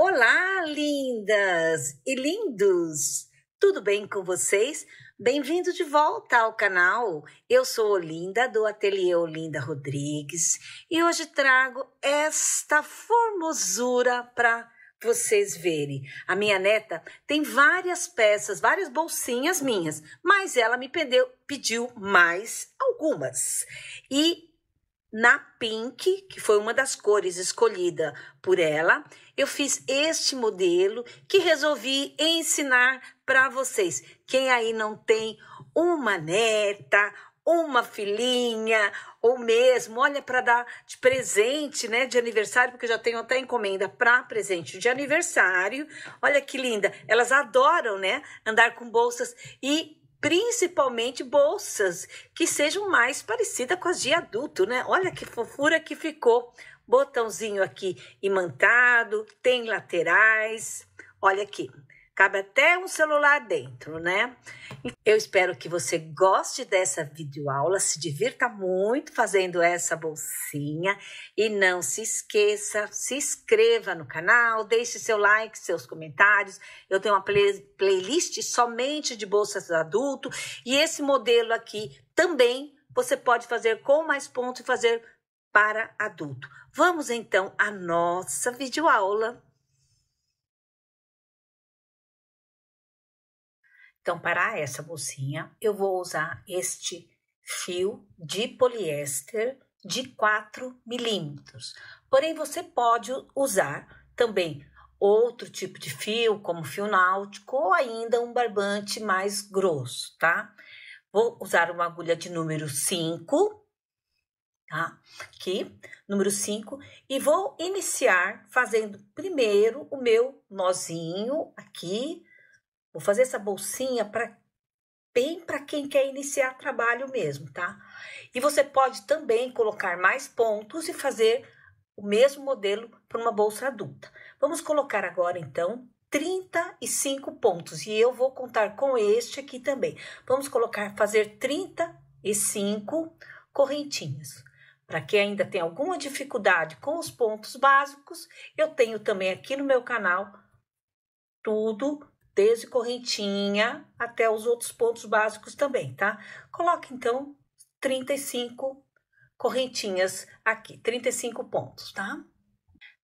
Olá, lindas e lindos! Tudo bem com vocês? Bem-vindo de volta ao canal. Eu sou Olinda do Ateliê Olinda Rodrigues e hoje trago esta formosura para vocês verem. A minha neta tem várias peças, várias bolsinhas minhas, mas ela me pediu, pediu mais algumas. E na pink, que foi uma das cores escolhida por ela, eu fiz este modelo que resolvi ensinar para vocês. Quem aí não tem uma neta, uma filhinha, ou mesmo, olha, para dar de presente, né, de aniversário, porque eu já tenho até encomenda para presente de aniversário. Olha que linda! Elas adoram, né, andar com bolsas e principalmente bolsas que sejam mais parecidas com as de adulto, né? Olha que fofura que ficou. Botãozinho aqui imantado, tem laterais. Olha aqui, Cabe até um celular dentro, né? Eu espero que você goste dessa videoaula, se divirta muito fazendo essa bolsinha e não se esqueça, se inscreva no canal, deixe seu like, seus comentários. Eu tenho uma play playlist somente de bolsas adulto e esse modelo aqui também você pode fazer com mais pontos e fazer para adulto. Vamos então à nossa videoaula. Então, para essa bolsinha, eu vou usar este fio de poliéster de 4 milímetros. Porém, você pode usar também outro tipo de fio, como fio náutico, ou ainda um barbante mais grosso, tá? Vou usar uma agulha de número 5, tá? Aqui, número 5, e vou iniciar fazendo primeiro o meu nozinho aqui, Vou fazer essa bolsinha para bem para quem quer iniciar trabalho mesmo, tá? E você pode também colocar mais pontos e fazer o mesmo modelo para uma bolsa adulta. Vamos colocar agora então 35 pontos e eu vou contar com este aqui também. Vamos colocar fazer 35 correntinhas. Para quem ainda tem alguma dificuldade com os pontos básicos, eu tenho também aqui no meu canal tudo desde correntinha até os outros pontos básicos também, tá? Coloque então 35 correntinhas aqui, 35 pontos, tá?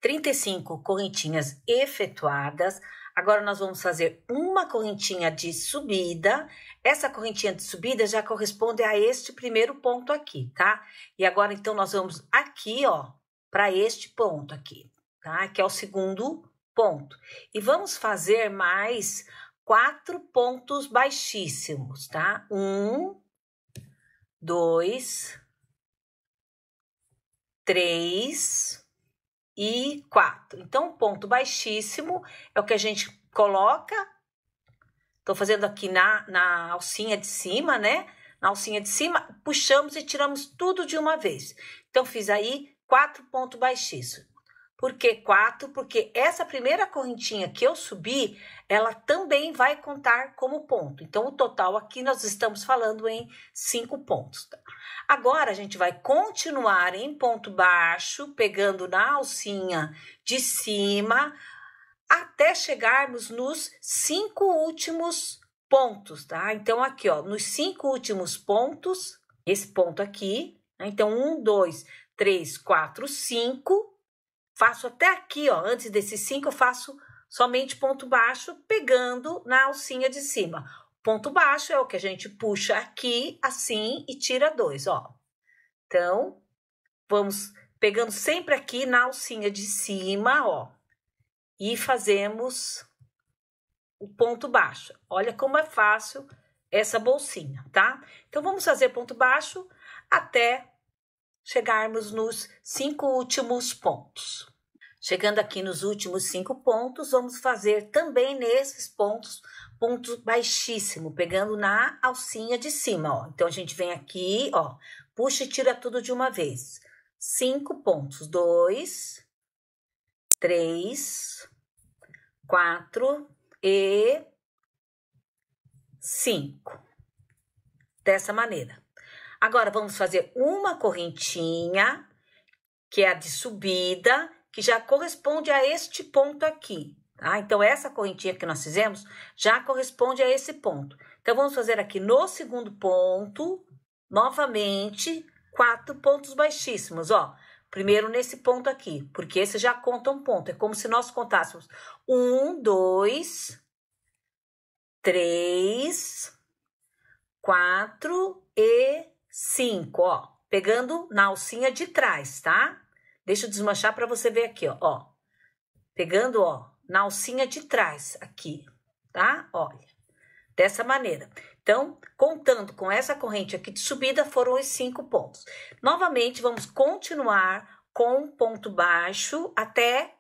35 correntinhas efetuadas. Agora nós vamos fazer uma correntinha de subida. Essa correntinha de subida já corresponde a este primeiro ponto aqui, tá? E agora então nós vamos aqui, ó, para este ponto aqui, tá? Que é o segundo ponto. E vamos fazer mais quatro pontos baixíssimos, tá? Um, dois, três e quatro. Então, ponto baixíssimo é o que a gente coloca. Estou fazendo aqui na, na alcinha de cima, né? Na alcinha de cima, puxamos e tiramos tudo de uma vez. Então, fiz aí quatro pontos baixíssimos. Por que 4? Porque essa primeira correntinha que eu subi, ela também vai contar como ponto. Então, o total aqui nós estamos falando em 5 pontos. Tá? Agora, a gente vai continuar em ponto baixo, pegando na alcinha de cima, até chegarmos nos cinco últimos pontos, tá? Então, aqui, ó, nos cinco últimos pontos, esse ponto aqui, né? então, um, dois, três, quatro, cinco faço até aqui, ó, antes desses cinco, eu faço somente ponto baixo, pegando na alcinha de cima. Ponto baixo é o que a gente puxa aqui, assim, e tira dois, ó. Então, vamos pegando sempre aqui na alcinha de cima, ó, e fazemos o ponto baixo. Olha como é fácil essa bolsinha, tá? Então, vamos fazer ponto baixo até chegarmos nos cinco últimos pontos. Chegando aqui nos últimos cinco pontos, vamos fazer também nesses pontos, ponto baixíssimo, pegando na alcinha de cima, ó. Então, a gente vem aqui, ó, puxa e tira tudo de uma vez. Cinco pontos, dois, três, quatro e cinco. Dessa maneira. Agora, vamos fazer uma correntinha, que é a de subida, que já corresponde a este ponto aqui. Tá? Então, essa correntinha que nós fizemos já corresponde a esse ponto. Então, vamos fazer aqui no segundo ponto, novamente, quatro pontos baixíssimos, ó. Primeiro nesse ponto aqui, porque esse já conta um ponto. É como se nós contássemos um, dois, três, quatro e cinco, ó. Pegando na alcinha de trás, tá? Deixa eu desmanchar para você ver aqui, ó. ó. Pegando, ó, na alcinha de trás aqui, tá? Olha, dessa maneira. Então, contando com essa corrente aqui de subida, foram os cinco pontos. Novamente, vamos continuar com ponto baixo até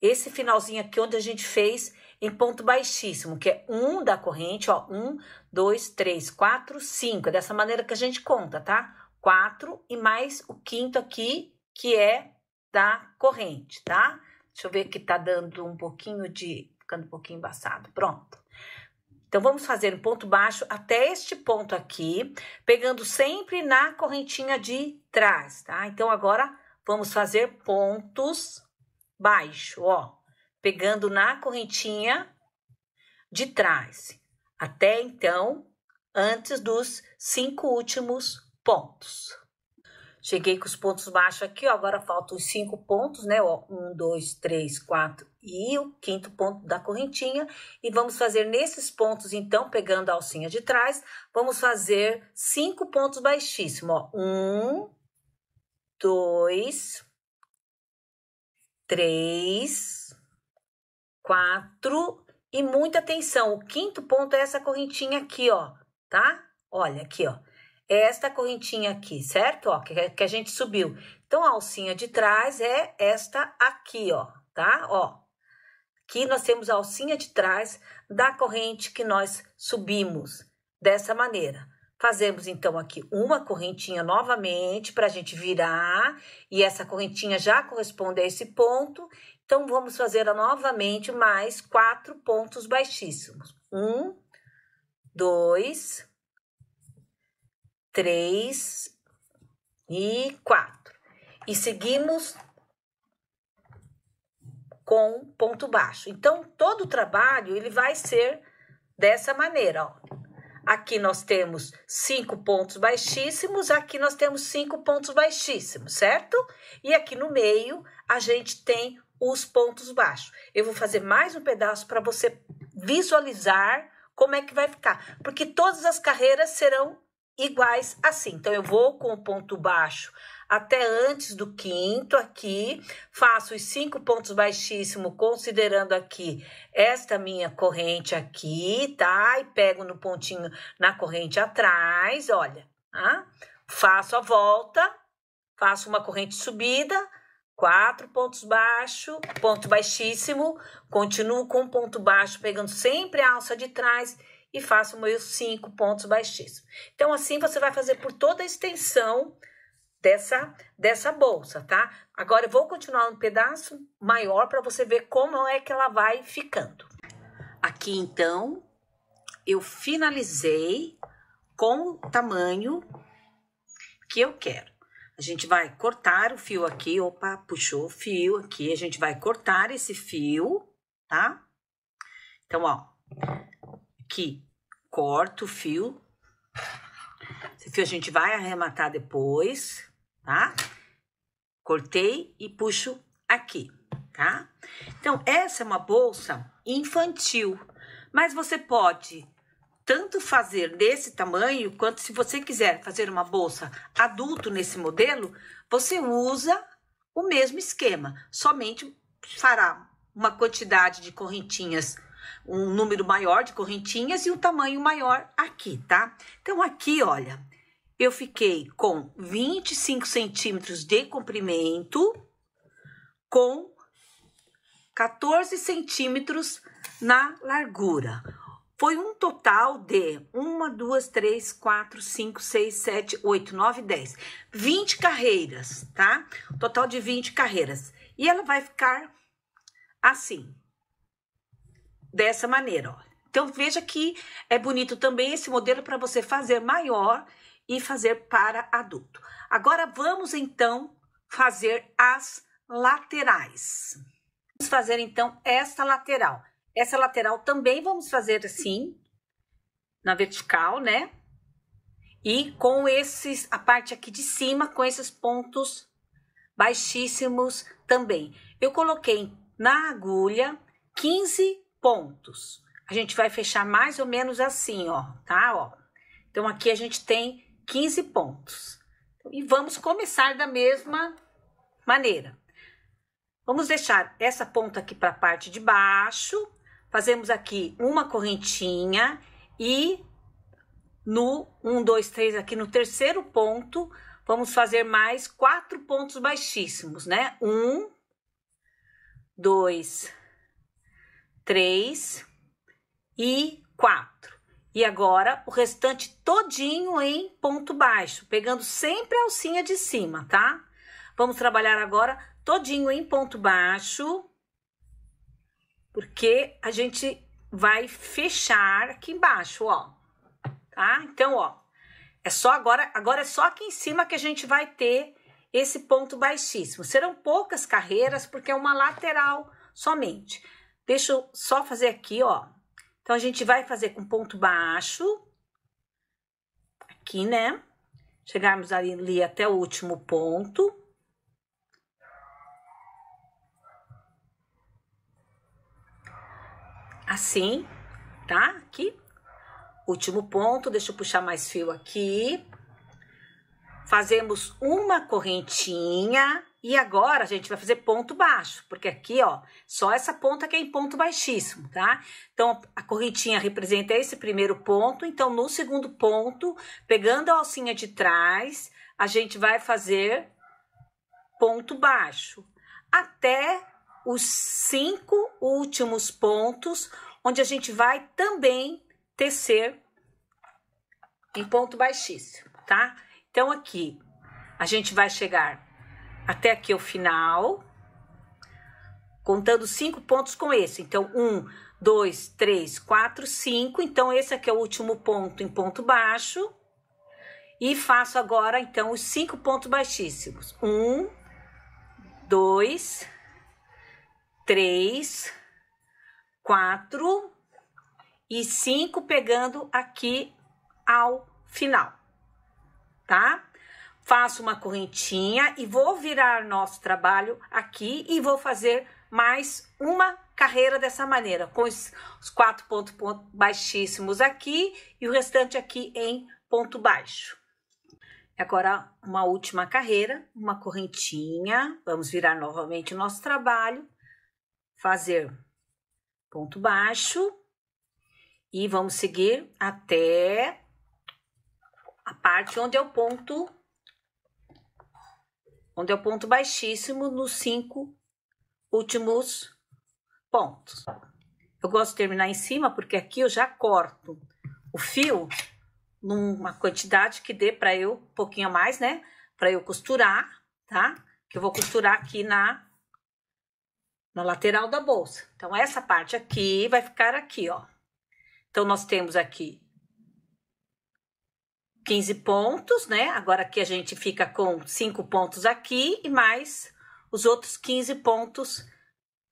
esse finalzinho aqui onde a gente fez em ponto baixíssimo, que é um da corrente, ó, um, dois, três, quatro, cinco. É dessa maneira que a gente conta, tá? Quatro e mais o quinto aqui que é da corrente, tá? Deixa eu ver que tá dando um pouquinho de. ficando um pouquinho embaçado. Pronto. Então, vamos fazer um ponto baixo até este ponto aqui, pegando sempre na correntinha de trás, tá? Então, agora vamos fazer pontos baixo, ó, pegando na correntinha de trás, até então, antes dos cinco últimos pontos. Cheguei com os pontos baixos aqui, ó, agora faltam os cinco pontos, né? Ó, um, dois, três, quatro e o quinto ponto da correntinha. E vamos fazer nesses pontos, então, pegando a alcinha de trás, vamos fazer cinco pontos baixíssimos, ó. Um, dois, três, quatro e muita atenção. O quinto ponto é essa correntinha aqui, ó, tá? Olha aqui, ó é esta correntinha aqui, certo? Ó, que, que a gente subiu. Então, a alcinha de trás é esta aqui, ó, tá? Ó, aqui nós temos a alcinha de trás da corrente que nós subimos, dessa maneira. Fazemos, então, aqui uma correntinha novamente para a gente virar, e essa correntinha já corresponde a esse ponto. Então, vamos fazer novamente mais quatro pontos baixíssimos. Um, dois, três e quatro. E seguimos com ponto baixo. Então, todo o trabalho ele vai ser dessa maneira, ó. Aqui nós temos cinco pontos baixíssimos, aqui nós temos cinco pontos baixíssimos, certo? E aqui no meio a gente tem os pontos baixos. Eu vou fazer mais um pedaço para você visualizar como é que vai ficar, porque todas as carreiras serão iguais assim. Então, eu vou com o ponto baixo até antes do quinto aqui, faço os cinco pontos baixíssimo considerando aqui esta minha corrente aqui, tá? E pego no pontinho na corrente atrás, olha, tá? Faço a volta, faço uma corrente subida, quatro pontos baixo, ponto baixíssimo, continuo com ponto baixo, pegando sempre a alça de trás e faço meus cinco pontos baixíssimos. Então, assim você vai fazer por toda a extensão dessa, dessa bolsa, tá? Agora eu vou continuar um pedaço maior para você ver como é que ela vai ficando. Aqui então eu finalizei com o tamanho que eu quero. A gente vai cortar o fio aqui, opa, puxou o fio aqui, a gente vai cortar esse fio, tá? Então, ó, que corto o fio. Esse fio a gente vai arrematar depois, tá? Cortei e puxo aqui, tá? Então, essa é uma bolsa infantil, mas você pode tanto fazer desse tamanho, quanto se você quiser fazer uma bolsa adulto nesse modelo, você usa o mesmo esquema, somente fará uma quantidade de correntinhas um número maior de correntinhas e um tamanho maior aqui, tá? Então, aqui, olha, eu fiquei com 25 centímetros de comprimento, com 14 centímetros na largura. Foi um total de 1, 2, 3, 4, 5, 6, 7, 8, 9, 10. 20 carreiras, tá? Total de 20 carreiras. E ela vai ficar assim dessa maneira. Ó. Então veja que é bonito também esse modelo para você fazer maior e fazer para adulto. Agora vamos então fazer as laterais. Vamos fazer então esta lateral. Essa lateral também vamos fazer assim, na vertical, né? E com esses, a parte aqui de cima, com esses pontos baixíssimos também. Eu coloquei na agulha 15 pontos. A gente vai fechar mais ou menos assim, ó, tá? Ó. Então aqui a gente tem 15 pontos. E vamos começar da mesma maneira. Vamos deixar essa ponta aqui para a parte de baixo. Fazemos aqui uma correntinha e no 1, 2, 3 aqui no terceiro ponto, vamos fazer mais quatro pontos baixíssimos, né? Um, dois, 3 e 4. E agora o restante todinho em ponto baixo, pegando sempre a alcinha de cima, tá? Vamos trabalhar agora todinho em ponto baixo, porque a gente vai fechar aqui embaixo, ó. Tá? Então, ó, é só agora, agora é só aqui em cima que a gente vai ter esse ponto baixíssimo. Serão poucas carreiras porque é uma lateral somente. Deixa eu só fazer aqui, ó. Então, a gente vai fazer com ponto baixo. Aqui, né? Chegarmos ali, ali até o último ponto. Assim, tá? Aqui. Último ponto, deixa eu puxar mais fio aqui. Fazemos uma correntinha e agora a gente vai fazer ponto baixo, porque aqui, ó, só essa ponta que é em ponto baixíssimo, tá? Então, a correntinha representa esse primeiro ponto. Então, no segundo ponto, pegando a alcinha de trás, a gente vai fazer ponto baixo até os cinco últimos pontos, onde a gente vai também tecer em ponto baixíssimo, tá? Então, aqui, a gente vai chegar até aqui o final, contando cinco pontos com esse. Então, um, dois, três, quatro, cinco. Então, esse aqui é o último ponto em ponto baixo. E faço agora, então, os cinco pontos baixíssimos. Um, dois, três, quatro e cinco, pegando aqui ao final, tá? faço uma correntinha e vou virar nosso trabalho aqui e vou fazer mais uma carreira dessa maneira, com os quatro pontos baixíssimos aqui e o restante aqui em ponto baixo. Agora, uma última carreira, uma correntinha, vamos virar novamente o nosso trabalho, fazer ponto baixo e vamos seguir até a parte onde é o ponto onde é o ponto baixíssimo nos cinco últimos pontos. Eu gosto de terminar em cima porque aqui eu já corto o fio numa quantidade que dê para eu um pouquinho a mais, né? Para eu costurar, tá? Que eu vou costurar aqui na na lateral da bolsa. Então essa parte aqui vai ficar aqui, ó. Então nós temos aqui 15 pontos, né? Agora que a gente fica com 5 pontos aqui e mais os outros 15 pontos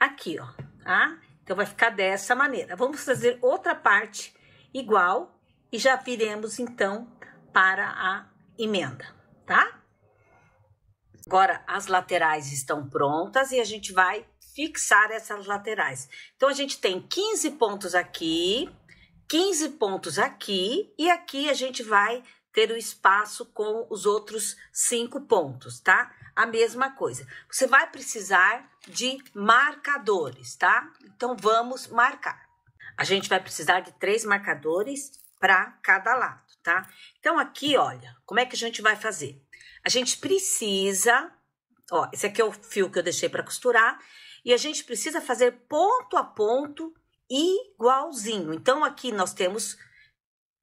aqui, ó, tá? Então, vai ficar dessa maneira. Vamos fazer outra parte igual e já viremos, então, para a emenda, tá? Agora, as laterais estão prontas e a gente vai fixar essas laterais. Então, a gente tem 15 pontos aqui, 15 pontos aqui, e aqui a gente vai ter o espaço com os outros cinco pontos, tá? A mesma coisa. Você vai precisar de marcadores, tá? Então vamos marcar. A gente vai precisar de três marcadores para cada lado, tá? Então aqui, olha, como é que a gente vai fazer? A gente precisa, ó, esse aqui é o fio que eu deixei para costurar, e a gente precisa fazer ponto a ponto igualzinho. Então aqui nós temos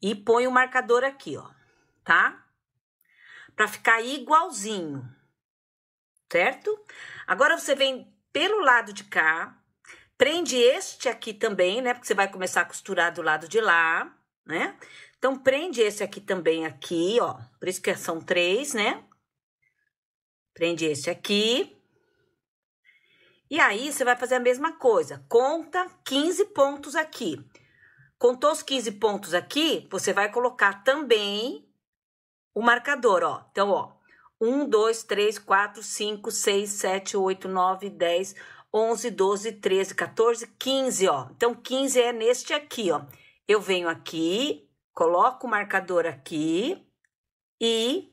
e põe o marcador aqui, ó, tá? Para ficar igualzinho, certo? Agora você vem pelo lado de cá, prende este aqui também, né? Porque você vai começar a costurar do lado de lá, né? Então prende esse aqui também aqui, ó. Por isso que são três, né? Prende esse aqui. E aí, você vai fazer a mesma coisa. Conta 15 pontos aqui. Contou os 15 pontos aqui, você vai colocar também o marcador, ó. Então, ó, 1, 2, 3, 4, 5, 6, 7, 8, 9, 10, 11, 12, 13, 14, 15, ó. Então, 15 é neste aqui, ó. Eu venho aqui, coloco o marcador aqui e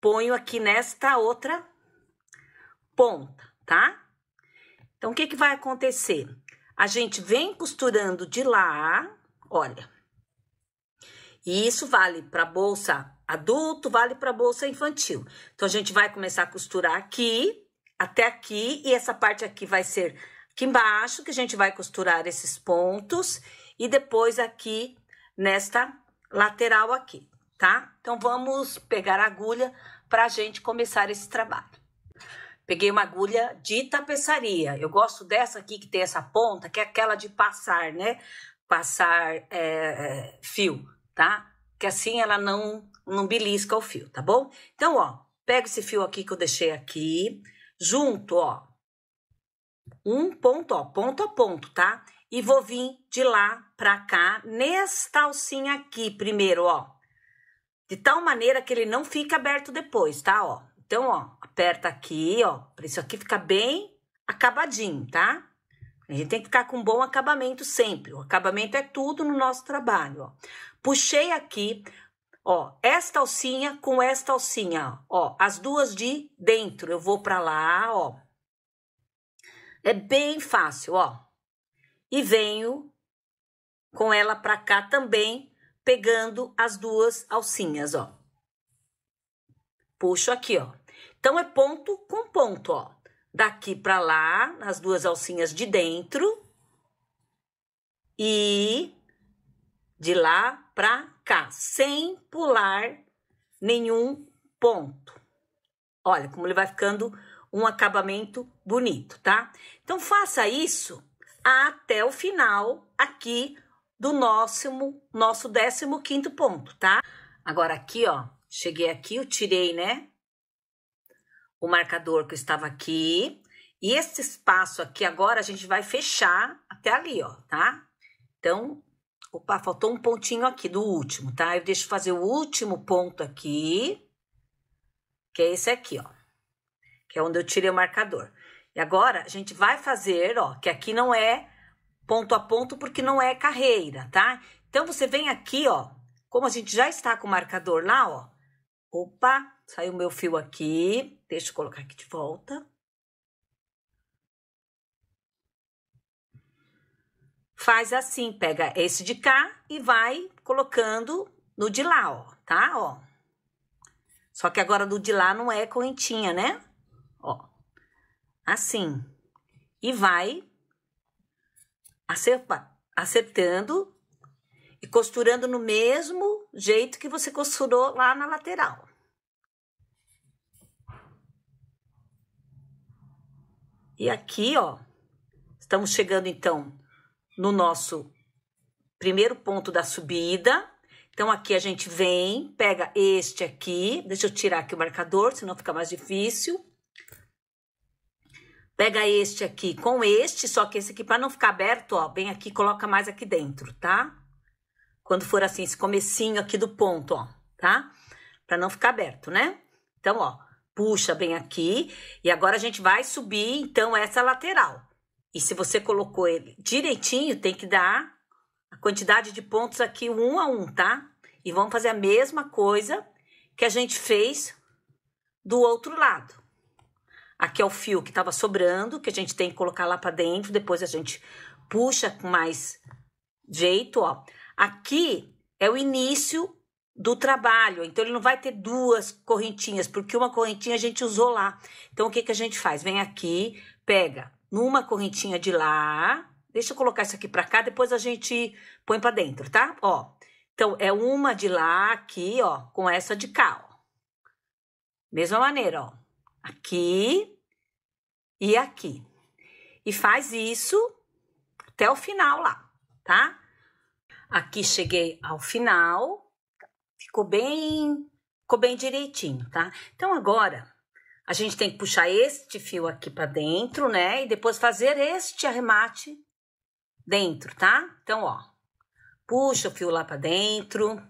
ponho aqui nesta outra ponta, tá? Então, o que, que vai acontecer? A gente vem costurando de lá Olha, e isso vale para bolsa adulto, vale para bolsa infantil. Então a gente vai começar a costurar aqui até aqui e essa parte aqui vai ser aqui embaixo que a gente vai costurar esses pontos e depois aqui nesta lateral aqui, tá? Então vamos pegar a agulha para a gente começar esse trabalho. Peguei uma agulha de tapeçaria. Eu gosto dessa aqui que tem essa ponta, que é aquela de passar, né? passar é, é, fio, tá? Que assim ela não, não belisca o fio, tá bom? Então, ó, pego esse fio aqui que eu deixei aqui, junto, ó, um ponto, ó, ponto a ponto, tá? E vou vir de lá pra cá, nesta alcinha aqui primeiro, ó. De tal maneira que ele não fica aberto depois, tá, ó? Então, ó, aperta aqui, ó, pra isso aqui ficar bem acabadinho, tá? A gente tem que ficar com um bom acabamento sempre. O acabamento é tudo no nosso trabalho. Ó. Puxei aqui, ó, esta alcinha com esta alcinha, ó, as duas de dentro. Eu vou para lá, ó. É bem fácil, ó. E venho com ela para cá também, pegando as duas alcinhas, ó. Puxo aqui, ó. Então é ponto com ponto, ó daqui para lá, nas duas alcinhas de dentro e de lá para cá, sem pular nenhum ponto. Olha como ele vai ficando um acabamento bonito, tá? Então faça isso até o final aqui do nosso nosso 15 quinto ponto, tá? Agora aqui, ó, cheguei aqui, eu tirei, né, o marcador que eu estava aqui. E esse espaço aqui agora a gente vai fechar até ali, ó, tá? Então, opa, faltou um pontinho aqui do último, tá? Eu deixo fazer o último ponto aqui, que é esse aqui, ó. Que é onde eu tirei o marcador. E agora a gente vai fazer, ó, que aqui não é ponto a ponto porque não é carreira, tá? Então você vem aqui, ó, como a gente já está com o marcador lá, ó. Opa, saiu meu fio aqui. Deixa eu colocar aqui de volta. Faz assim, pega esse de cá e vai colocando no de lá, ó, tá? Ó. Só que agora do de lá não é correntinha, né? Ó. Assim. E vai acertando e costurando no mesmo jeito que você costurou lá na lateral. E aqui, ó, estamos chegando então no nosso primeiro ponto da subida. Então, aqui a gente vem, pega este aqui. Deixa eu tirar aqui o marcador, senão fica mais difícil. Pega este aqui com este, só que esse aqui, para não ficar aberto, ó, bem aqui, coloca mais aqui dentro, tá? Quando for assim, esse comecinho aqui do ponto, ó, tá? Para não ficar aberto, né? Então, ó, puxa bem aqui e agora a gente vai subir então essa lateral. E se você colocou ele direitinho, tem que dar a quantidade de pontos aqui um a um, tá? E vamos fazer a mesma coisa que a gente fez do outro lado. Aqui é o fio que tava sobrando, que a gente tem que colocar lá para dentro, depois a gente puxa com mais jeito, ó. Aqui é o início do trabalho. Então ele não vai ter duas correntinhas, porque uma correntinha a gente usou lá. Então o que, que a gente faz? Vem aqui, pega numa correntinha de lá. Deixa eu colocar isso aqui para cá, depois a gente põe para dentro, tá? Ó. Então é uma de lá aqui, ó, com essa de cá, ó. Mesma maneira, ó. Aqui e aqui. E faz isso até o final lá, tá? Aqui cheguei ao final Ficou bem, ficou bem direitinho, tá? Então agora a gente tem que puxar este fio aqui para dentro, né? E depois fazer este arremate dentro, tá? Então, ó, puxa o fio lá para dentro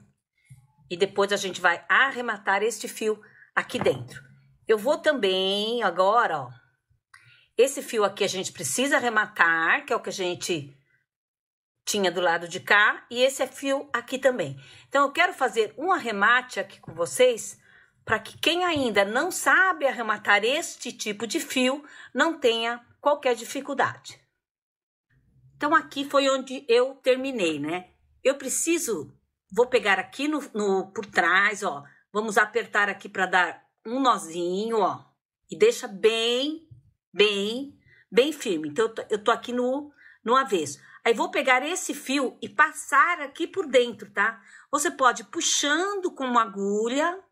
e depois a gente vai arrematar este fio aqui dentro. Eu vou também agora, ó, esse fio aqui a gente precisa arrematar, que é o que a gente tinha do lado de cá e esse é fio aqui também. Então, eu quero fazer um arremate aqui com vocês para que quem ainda não sabe arrematar este tipo de fio não tenha qualquer dificuldade. Então, aqui foi onde eu terminei, né? Eu preciso, vou pegar aqui no, no por trás, ó. Vamos apertar aqui para dar um nozinho, ó. E deixa bem, bem, bem firme. Então, eu tô, eu tô aqui no, no avesso. Aí vou pegar esse fio e passar aqui por dentro, tá? Você pode puxando com uma agulha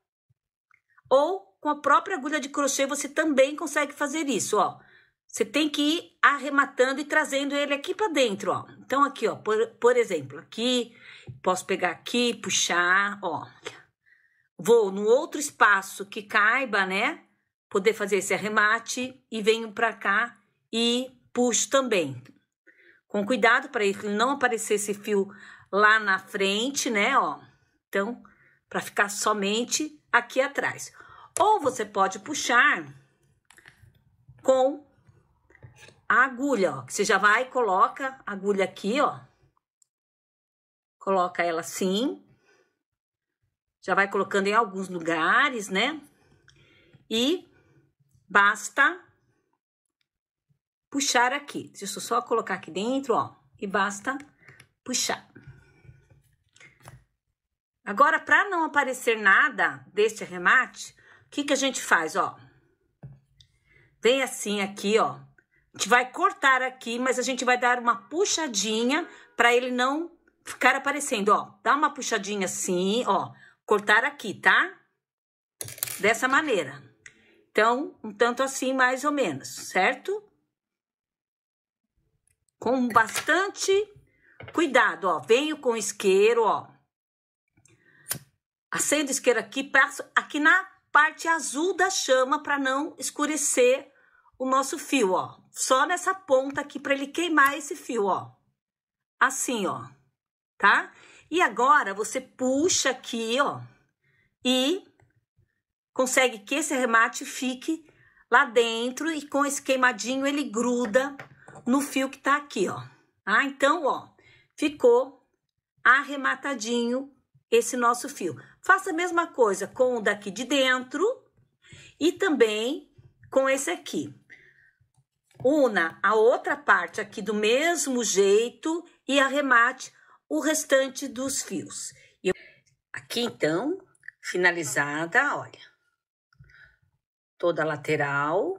ou com a própria agulha de crochê você também consegue fazer isso, ó. Você tem que ir arrematando e trazendo ele aqui para dentro, ó. Então aqui, ó, por, por exemplo, aqui, posso pegar aqui, puxar, ó. Vou no outro espaço que caiba, né? Poder fazer esse arremate e venho para cá e puxo também com cuidado para ele não aparecer esse fio lá na frente, né, ó. Então, para ficar somente aqui atrás. Ou você pode puxar com a agulha, ó. Você já vai coloca a agulha aqui, ó. Coloca ela assim. Já vai colocando em alguns lugares, né? E basta puxar aqui. Deixa eu só colocar aqui dentro, ó, e basta puxar. Agora, para não aparecer nada deste arremate, o que, que a gente faz, ó? Vem assim aqui, ó. A gente vai cortar aqui, mas a gente vai dar uma puxadinha para ele não ficar aparecendo, ó. Dá uma puxadinha assim, ó. Cortar aqui, tá? Dessa maneira. Então, um tanto assim, mais ou menos, certo? com bastante cuidado, ó. Venho com isqueiro, ó. Acendo o isqueiro aqui, passo aqui na parte azul da chama para não escurecer o nosso fio, ó. Só nessa ponta aqui para ele queimar esse fio, ó. Assim, ó. Tá? E agora você puxa aqui, ó, e consegue que esse remate fique lá dentro e com esse queimadinho ele gruda no fio que tá aqui, ó. Ah, então, ó, ficou arrematadinho esse nosso fio. Faça a mesma coisa com o daqui de dentro e também com esse aqui. Una a outra parte aqui do mesmo jeito e arremate o restante dos fios. Aqui, então, finalizada, olha, toda a lateral,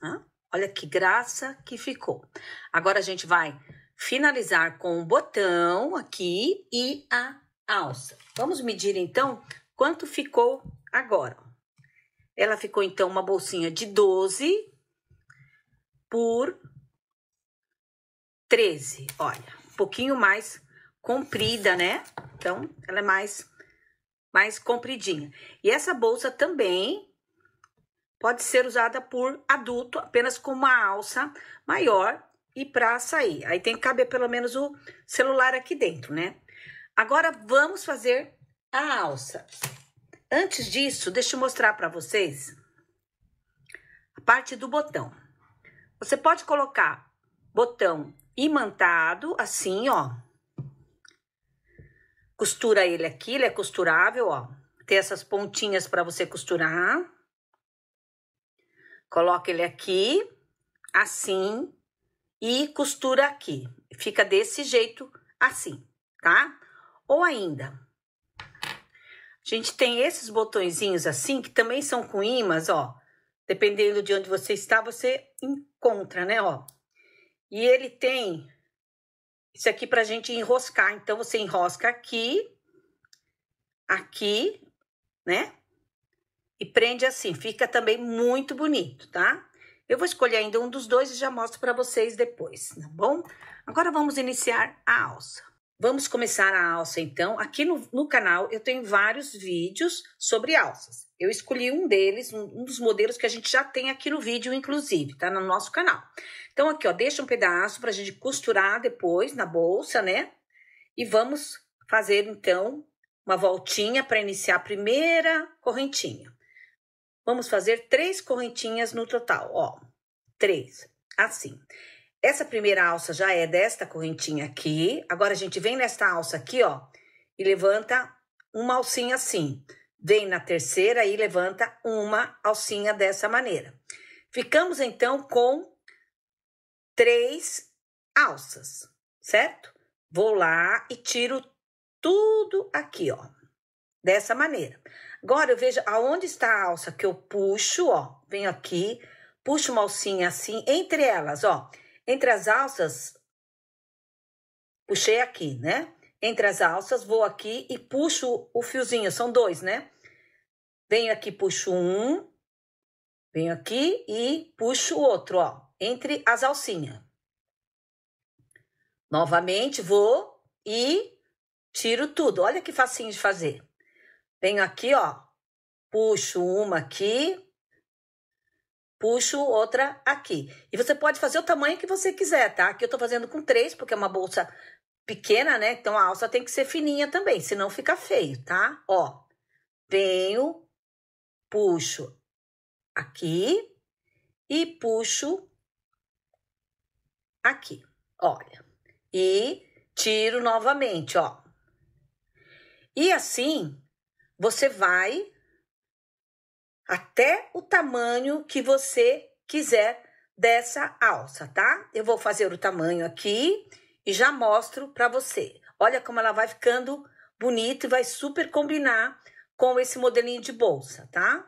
tá? Olha que graça que ficou. Agora a gente vai finalizar com o botão aqui e a alça. Vamos medir então quanto ficou agora. Ela ficou então uma bolsinha de 12 por 13. Olha, um pouquinho mais comprida, né? Então, ela é mais mais compridinha. E essa bolsa também Pode ser usada por adulto apenas com uma alça maior e para sair. Aí tem que caber pelo menos o celular aqui dentro, né? Agora vamos fazer a alça. Antes disso, deixa eu mostrar para vocês a parte do botão. Você pode colocar botão imantado assim, ó. Costura ele aqui, ele é costurável, ó. Tem essas pontinhas para você costurar. Coloca ele aqui, assim, e costura aqui. Fica desse jeito, assim, tá? Ou ainda, a gente tem esses botõezinhos assim, que também são com imãs, ó. Dependendo de onde você está, você encontra, né, ó. E ele tem isso aqui pra gente enroscar. Então, você enrosca aqui, aqui, né? E prende assim, fica também muito bonito, tá? Eu vou escolher ainda um dos dois e já mostro para vocês depois, tá bom? Agora vamos iniciar a alça. Vamos começar a alça, então. Aqui no, no canal eu tenho vários vídeos sobre alças. Eu escolhi um deles, um, um, dos modelos que a gente já tem aqui no vídeo, inclusive, tá? No nosso canal. Então, aqui, ó, deixa um pedaço pra gente costurar depois na bolsa, né? E vamos fazer, então, uma voltinha para iniciar a primeira correntinha. Vamos fazer três correntinhas no total, ó. Três, assim. Essa primeira alça já é desta correntinha aqui. Agora, a gente vem nesta alça aqui, ó, e levanta uma alcinha assim. Vem na terceira e levanta uma alcinha dessa maneira. Ficamos, então, com três alças, certo? Vou lá e tiro tudo aqui, ó, dessa maneira. Agora eu vejo aonde está a alça que eu puxo, ó. Venho aqui, puxo uma alcinha assim, entre elas, ó. Entre as alças, puxei aqui, né? Entre as alças, vou aqui e puxo o fiozinho, são dois, né? Venho aqui, puxo um, venho aqui e puxo o outro, ó, entre as alcinhas. Novamente, vou e tiro tudo. Olha que facinho de fazer. Venho aqui, ó, puxo uma aqui, puxo outra aqui. E você pode fazer o tamanho que você quiser, tá? Aqui eu tô fazendo com três, porque é uma bolsa pequena, né? Então a alça tem que ser fininha também, senão fica feio, tá? Ó, venho, puxo aqui e puxo aqui, olha. E tiro novamente, ó. E assim, você vai até o tamanho que você quiser dessa alça, tá? Eu vou fazer o tamanho aqui e já mostro para você. Olha como ela vai ficando bonita e vai super combinar com esse modelinho de bolsa, tá?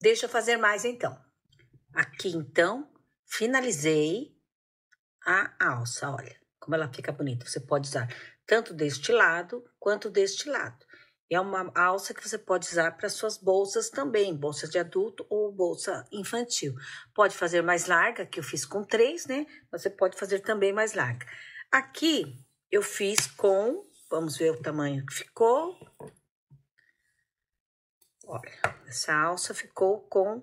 Deixa eu fazer mais então. Aqui então, finalizei a alça, olha como ela fica bonita. Você pode usar tanto deste lado quanto deste lado. É uma alça que você pode usar para suas bolsas também, bolsa de adulto ou bolsa infantil. Pode fazer mais larga, que eu fiz com três, né? Você pode fazer também mais larga. Aqui eu fiz com, vamos ver o tamanho que ficou. Olha, essa alça ficou com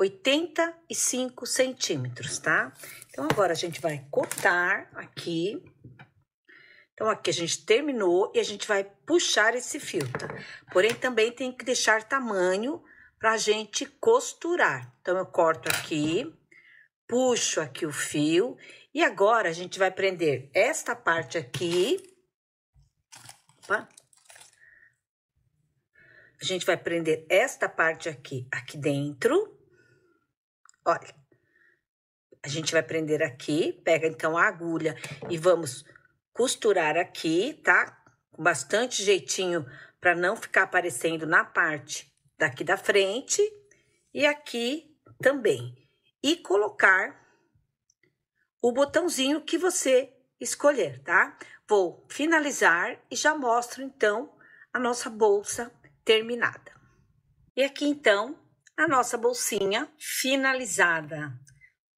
85 centímetros, tá? Então, agora a gente vai cortar aqui então, aqui a gente terminou e a gente vai puxar esse fio, tá? Porém, também tem que deixar tamanho para a gente costurar. Então, eu corto aqui, puxo aqui o fio e agora a gente vai prender esta parte aqui. Opa. A gente vai prender esta parte aqui, aqui dentro. Olha, a gente vai prender aqui, pega então a agulha e vamos costurar aqui, tá? Com bastante jeitinho para não ficar aparecendo na parte daqui da frente e aqui também. E colocar o botãozinho que você escolher, tá? Vou finalizar e já mostro então a nossa bolsa terminada. E aqui então a nossa bolsinha finalizada.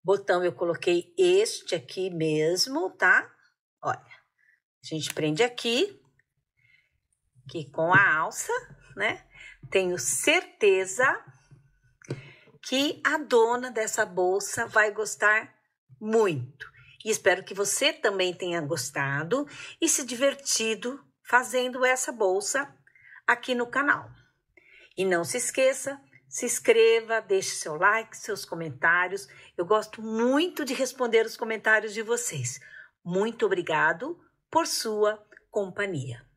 Botão eu coloquei este aqui mesmo, tá? Olha. A gente prende aqui, aqui com a alça, né? Tenho certeza que a dona dessa bolsa vai gostar muito. E espero que você também tenha gostado e se divertido fazendo essa bolsa aqui no canal. E não se esqueça, se inscreva, deixe seu like, seus comentários. Eu gosto muito de responder os comentários de vocês. Muito obrigado por sua companhia.